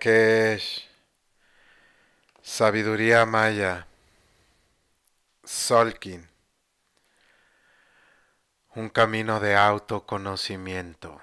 que es Sabiduría Maya, Solkin, un camino de autoconocimiento.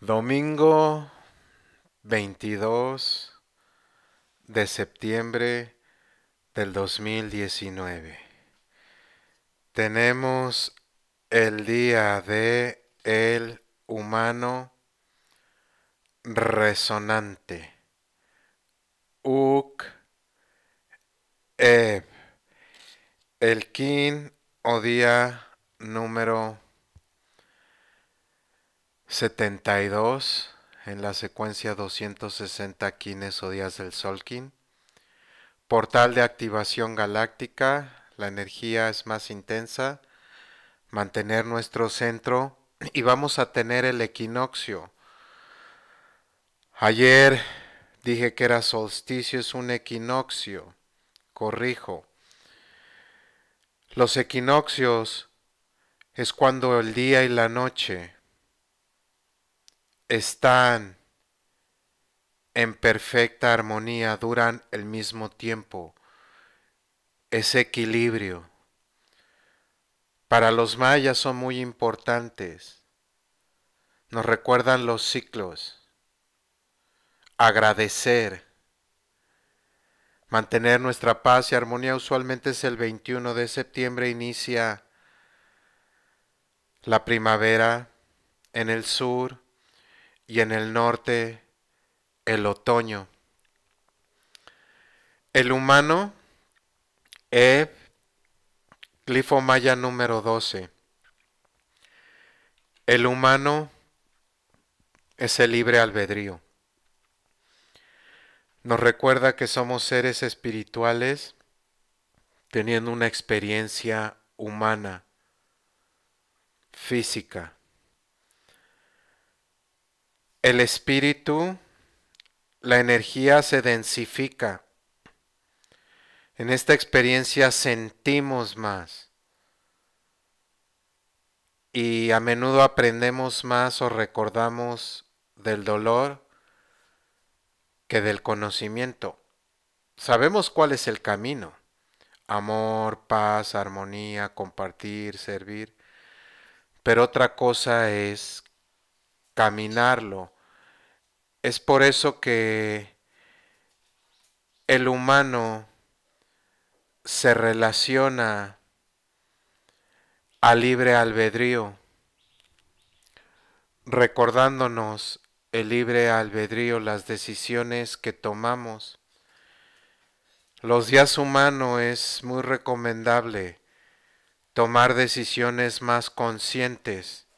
Domingo 22 de septiembre del 2019. Tenemos el día de el humano resonante. Uk, Eb. El kin o día número 72 en la secuencia 260 quines o días del sol Solkin. Portal de activación galáctica, la energía es más intensa, mantener nuestro centro y vamos a tener el equinoccio Ayer dije que era solsticio, es un equinoccio. Corrijo. Los equinoccios es cuando el día y la noche están en perfecta armonía, duran el mismo tiempo. Ese equilibrio para los mayas son muy importantes. Nos recuerdan los ciclos agradecer. Mantener nuestra paz y armonía usualmente es el 21 de septiembre, inicia la primavera en el sur y en el norte el otoño. El humano, es número 12. El humano es el libre albedrío. Nos recuerda que somos seres espirituales teniendo una experiencia humana, física. El espíritu, la energía se densifica. En esta experiencia sentimos más y a menudo aprendemos más o recordamos del dolor del conocimiento. Sabemos cuál es el camino. Amor, paz, armonía, compartir, servir. Pero otra cosa es caminarlo. Es por eso que el humano se relaciona a libre albedrío, recordándonos el libre albedrío, las decisiones que tomamos. Los días humanos es muy recomendable tomar decisiones más conscientes,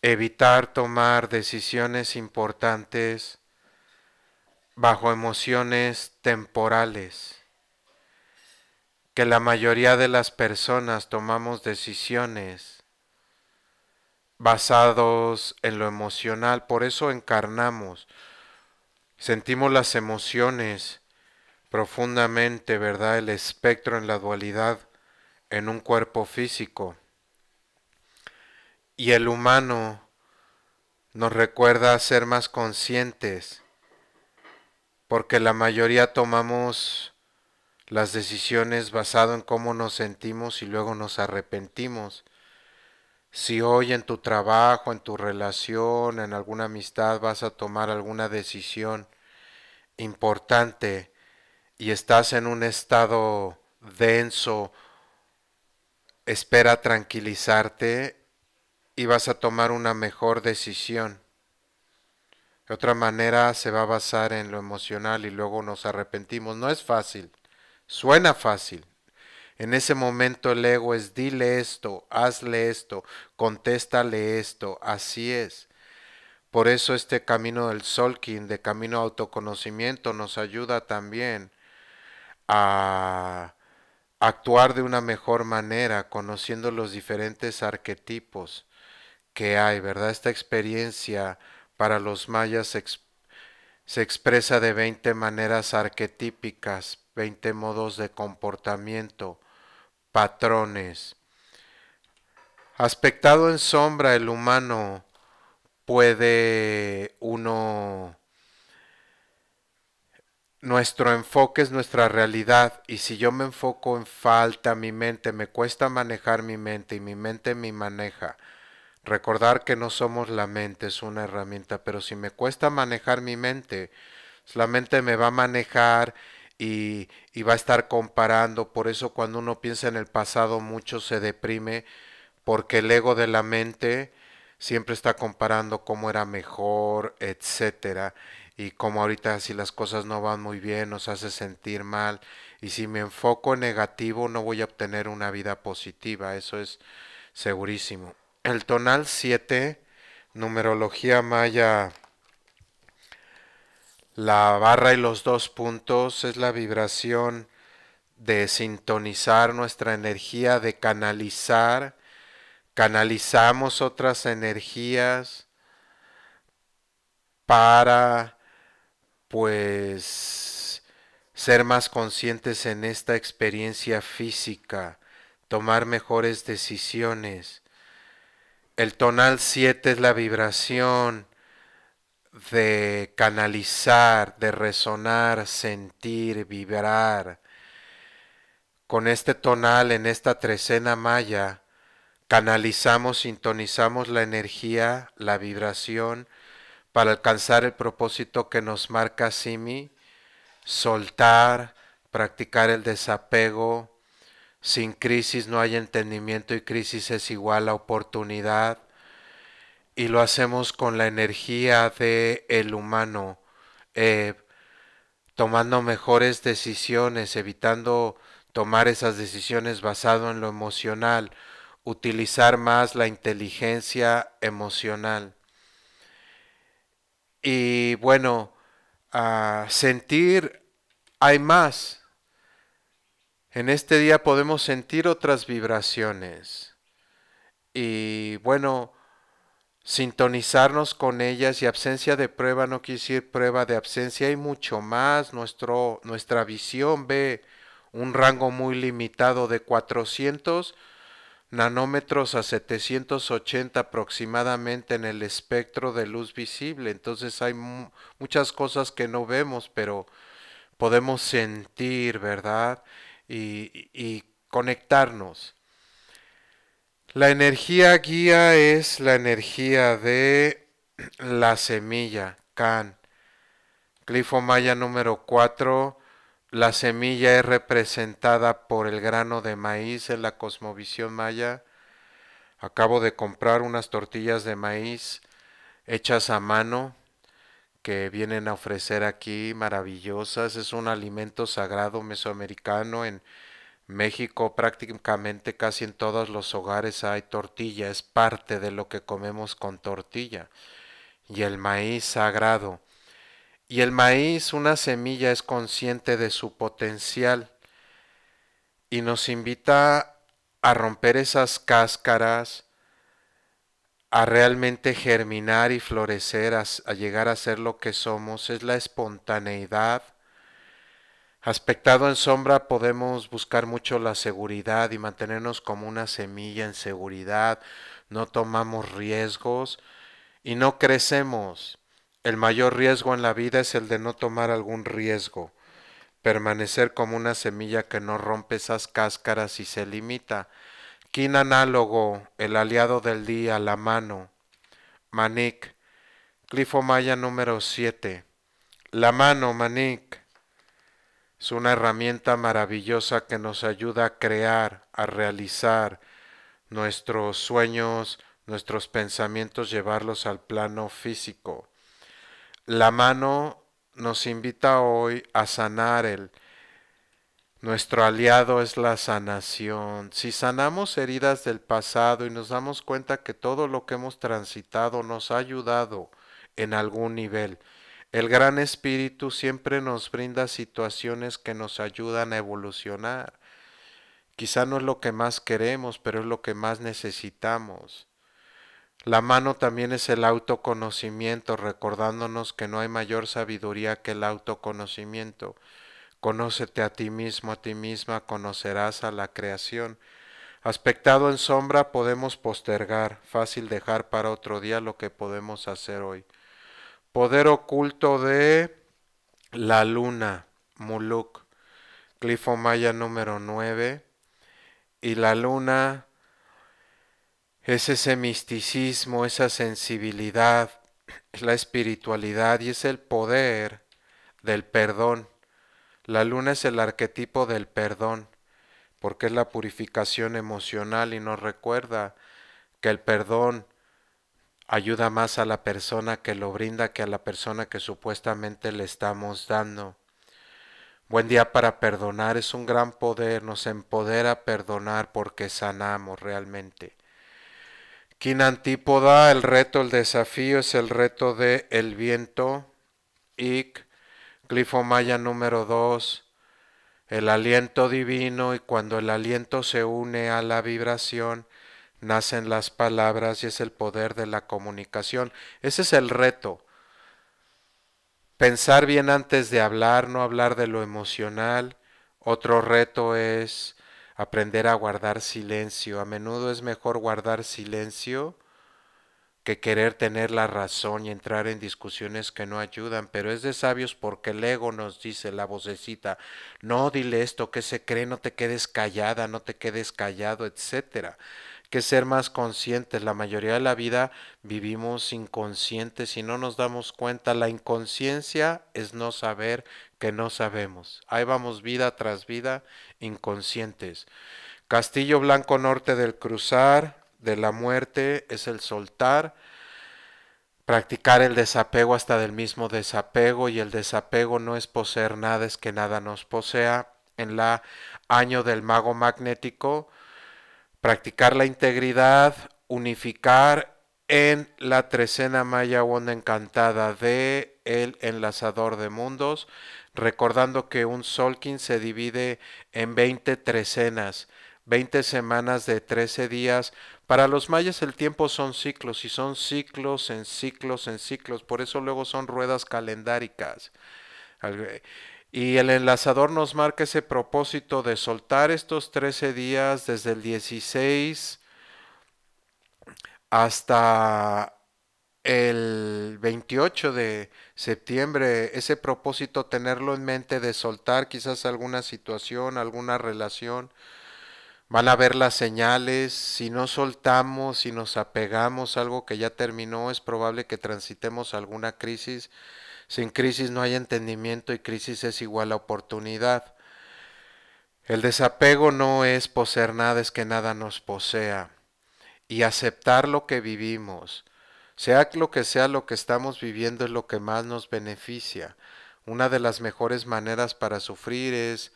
evitar tomar decisiones importantes bajo emociones temporales, que la mayoría de las personas tomamos decisiones basados en lo emocional, por eso encarnamos, sentimos las emociones profundamente, ¿verdad? El espectro en la dualidad en un cuerpo físico. Y el humano nos recuerda a ser más conscientes, porque la mayoría tomamos las decisiones basado en cómo nos sentimos y luego nos arrepentimos si hoy en tu trabajo, en tu relación, en alguna amistad vas a tomar alguna decisión importante y estás en un estado denso, espera tranquilizarte y vas a tomar una mejor decisión. De otra manera se va a basar en lo emocional y luego nos arrepentimos. No es fácil, suena fácil, en ese momento el ego es, dile esto, hazle esto, contéstale esto, así es. Por eso este camino del Solkin, de camino a autoconocimiento, nos ayuda también a actuar de una mejor manera, conociendo los diferentes arquetipos que hay, ¿verdad? Esta experiencia para los mayas se expresa de 20 maneras arquetípicas, 20 modos de comportamiento, patrones. Aspectado en sombra el humano, puede uno... Nuestro enfoque es nuestra realidad y si yo me enfoco en falta, mi mente, me cuesta manejar mi mente y mi mente me maneja. Recordar que no somos la mente es una herramienta, pero si me cuesta manejar mi mente, la mente me va a manejar y, va a estar comparando. Por eso cuando uno piensa en el pasado mucho se deprime porque el ego de la mente siempre está comparando cómo era mejor, etcétera, y como ahorita si las cosas no van muy bien nos hace sentir mal y si me enfoco en negativo no voy a obtener una vida positiva, eso es segurísimo. El tonal 7, numerología maya la barra y los dos puntos es la vibración de sintonizar nuestra energía, de canalizar. Canalizamos otras energías para pues ser más conscientes en esta experiencia física, tomar mejores decisiones. El tonal 7 es la vibración de canalizar, de resonar, sentir, vibrar con este tonal en esta trecena maya, canalizamos, sintonizamos la energía, la vibración, para alcanzar el propósito que nos marca Simi, soltar, practicar el desapego, sin crisis no hay entendimiento y crisis es igual a oportunidad, y lo hacemos con la energía de el humano, eh, tomando mejores decisiones, evitando tomar esas decisiones basado en lo emocional, utilizar más la inteligencia emocional. Y bueno, sentir hay más. En este día podemos sentir otras vibraciones. Y bueno, sintonizarnos con ellas y absencia de prueba no quiere decir prueba de absencia y mucho más. Nuestro, nuestra visión ve un rango muy limitado de 400 nanómetros a 780 aproximadamente en el espectro de luz visible. Entonces hay muchas cosas que no vemos, pero podemos sentir, ¿verdad? Y, y conectarnos. La energía guía es la energía de la semilla, Can. Glifo maya número 4. La semilla es representada por el grano de maíz en la cosmovisión maya. Acabo de comprar unas tortillas de maíz hechas a mano que vienen a ofrecer aquí, maravillosas. Es un alimento sagrado mesoamericano en México prácticamente casi en todos los hogares hay tortilla, es parte de lo que comemos con tortilla. Y el maíz sagrado. Y el maíz, una semilla, es consciente de su potencial y nos invita a romper esas cáscaras, a realmente germinar y florecer, a, a llegar a ser lo que somos. Es la espontaneidad Aspectado en sombra podemos buscar mucho la seguridad y mantenernos como una semilla en seguridad, no tomamos riesgos y no crecemos. El mayor riesgo en la vida es el de no tomar algún riesgo, permanecer como una semilla que no rompe esas cáscaras y se limita. Kin análogo, el aliado del día, la mano. Manik, Clifo Maya número 7. La mano, Manik una herramienta maravillosa que nos ayuda a crear, a realizar nuestros sueños, nuestros pensamientos, llevarlos al plano físico. La mano nos invita hoy a sanar el, nuestro aliado es la sanación. Si sanamos heridas del pasado y nos damos cuenta que todo lo que hemos transitado nos ha ayudado en algún nivel, el gran espíritu siempre nos brinda situaciones que nos ayudan a evolucionar. Quizá no es lo que más queremos, pero es lo que más necesitamos. La mano también es el autoconocimiento, recordándonos que no hay mayor sabiduría que el autoconocimiento. Conócete a ti mismo, a ti misma, conocerás a la creación. Aspectado en sombra podemos postergar, fácil dejar para otro día lo que podemos hacer hoy. Poder oculto de la luna, Muluk, Clifo maya número 9. Y la luna es ese misticismo, esa sensibilidad, la espiritualidad y es el poder del perdón. La luna es el arquetipo del perdón, porque es la purificación emocional y nos recuerda que el perdón ayuda más a la persona que lo brinda que a la persona que supuestamente le estamos dando. Buen día para perdonar es un gran poder, nos empodera perdonar porque sanamos realmente. Antípoda, el reto, el desafío es el reto de el viento. Ic, maya número 2, el aliento divino y cuando el aliento se une a la vibración, nacen las palabras y es el poder de la comunicación. Ese es el reto. Pensar bien antes de hablar, no hablar de lo emocional. Otro reto es aprender a guardar silencio. A menudo es mejor guardar silencio que querer tener la razón y entrar en discusiones que no ayudan, pero es de sabios porque el ego nos dice la vocecita, no dile esto que se cree, no te quedes callada, no te quedes callado, etcétera que ser más conscientes. La mayoría de la vida vivimos inconscientes y no nos damos cuenta. La inconsciencia es no saber que no sabemos. Ahí vamos vida tras vida inconscientes. Castillo Blanco Norte del cruzar, de la muerte, es el soltar. Practicar el desapego hasta del mismo desapego y el desapego no es poseer nada, es que nada nos posea. En la año del mago magnético, practicar la integridad, unificar en la trecena maya onda encantada de el enlazador de mundos, recordando que un solkin se divide en 20 trecenas, 20 semanas de 13 días. Para los mayas el tiempo son ciclos y son ciclos en ciclos en ciclos, por eso luego son ruedas calendáricas. Y el enlazador nos marca ese propósito de soltar estos 13 días desde el 16 hasta el 28 de septiembre, ese propósito tenerlo en mente de soltar quizás alguna situación, alguna relación. Van a ver las señales, si no soltamos, si nos apegamos a algo que ya terminó, es probable que transitemos alguna crisis sin crisis no hay entendimiento y crisis es igual a oportunidad. El desapego no es poseer nada, es que nada nos posea. Y aceptar lo que vivimos, sea lo que sea lo que estamos viviendo, es lo que más nos beneficia. Una de las mejores maneras para sufrir es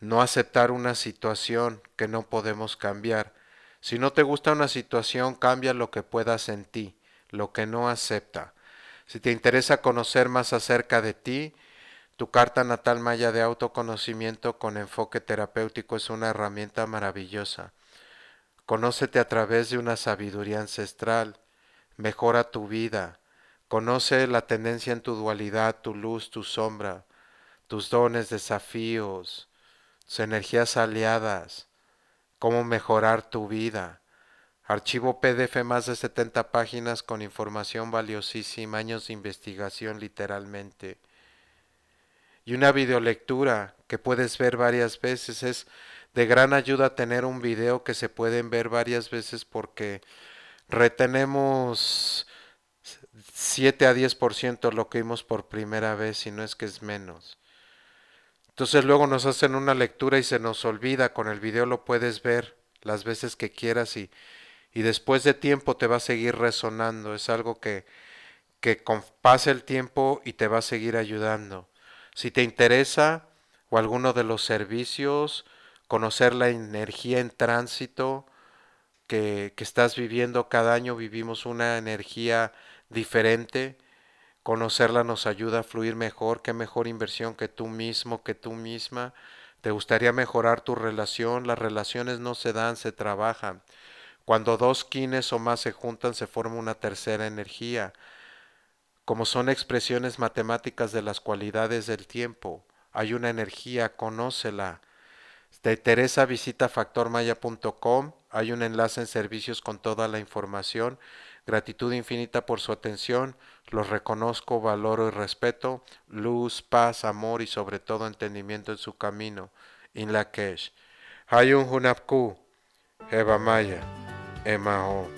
no aceptar una situación que no podemos cambiar. Si no te gusta una situación, cambia lo que puedas en ti, lo que no acepta. Si te interesa conocer más acerca de ti, tu carta natal maya de autoconocimiento con enfoque terapéutico es una herramienta maravillosa. Conócete a través de una sabiduría ancestral, mejora tu vida, conoce la tendencia en tu dualidad, tu luz, tu sombra, tus dones, desafíos, tus energías aliadas, cómo mejorar tu vida, Archivo PDF más de 70 páginas con información valiosísima, años de investigación literalmente. Y una videolectura que puedes ver varias veces. Es de gran ayuda tener un video que se pueden ver varias veces porque retenemos 7 a 10% lo que vimos por primera vez, y no es que es menos. Entonces luego nos hacen una lectura y se nos olvida, con el video lo puedes ver las veces que quieras y y después de tiempo te va a seguir resonando, es algo que, que pase el tiempo y te va a seguir ayudando. Si te interesa o alguno de los servicios, conocer la energía en tránsito que, que estás viviendo, cada año vivimos una energía diferente, conocerla nos ayuda a fluir mejor, qué mejor inversión que tú mismo, que tú misma. ¿Te gustaría mejorar tu relación? Las relaciones no se dan, se trabajan. Cuando dos quines o más se juntan se forma una tercera energía, como son expresiones matemáticas de las cualidades del tiempo. Hay una energía, conócela. De Teresa visita factormaya.com, hay un enlace en servicios con toda la información. Gratitud infinita por su atención, los reconozco, valoro y respeto. Luz, paz, amor y sobre todo entendimiento en su camino. In la un Hunapku. Eva Maya, Emao.